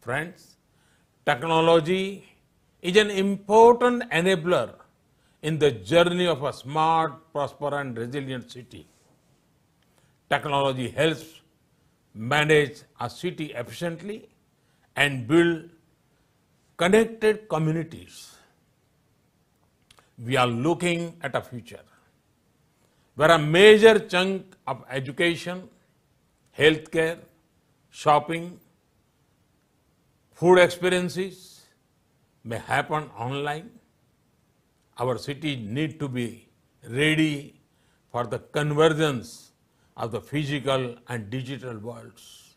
Friends, technology is an important enabler in the journey of a smart, prosperous and resilient city. Technology helps manage a city efficiently and build connected communities. We are looking at a future where a major chunk of education, healthcare, shopping, Food experiences may happen online. Our city need to be ready for the convergence of the physical and digital worlds.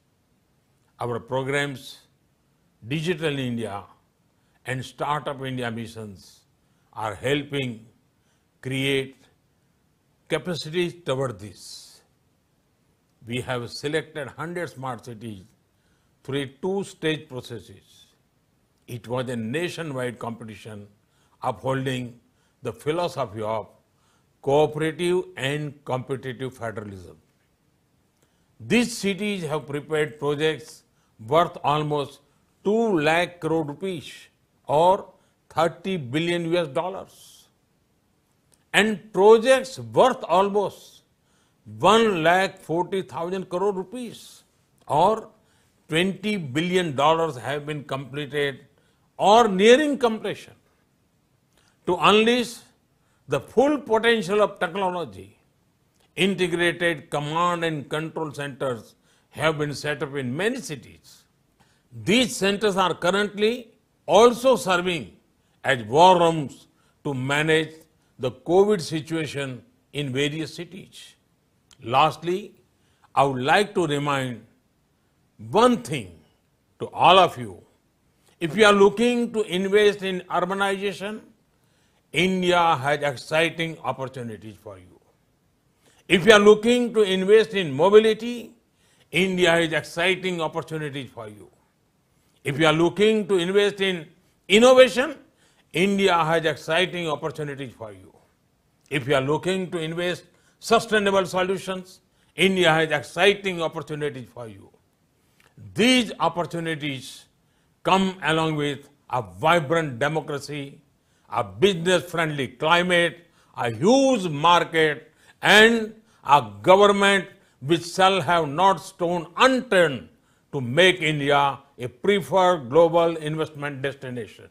Our programs, Digital India and Startup India missions are helping create capacities toward this. We have selected 100 smart cities through 2 two-stage processes. It was a nationwide competition upholding the philosophy of cooperative and competitive federalism. These cities have prepared projects worth almost 2 lakh crore rupees or 30 billion US dollars and projects worth almost 1 lakh 40,000 crore rupees or $20 billion have been completed or nearing completion to unleash the full potential of technology. Integrated command and control centers have been set up in many cities. These centers are currently also serving as war rooms to manage the COVID situation in various cities. Lastly, I would like to remind one thing to all of you. If you are looking to invest in urbanization, India has exciting opportunities for you. If you are looking to invest in mobility, India has exciting opportunities for you. If you are looking to invest in innovation, India has exciting opportunities for you. If you are looking to invest sustainable solutions, India has exciting opportunities for you these opportunities come along with a vibrant democracy, a business-friendly climate, a huge market, and a government which shall have not stone unturned to make India a preferred global investment destination.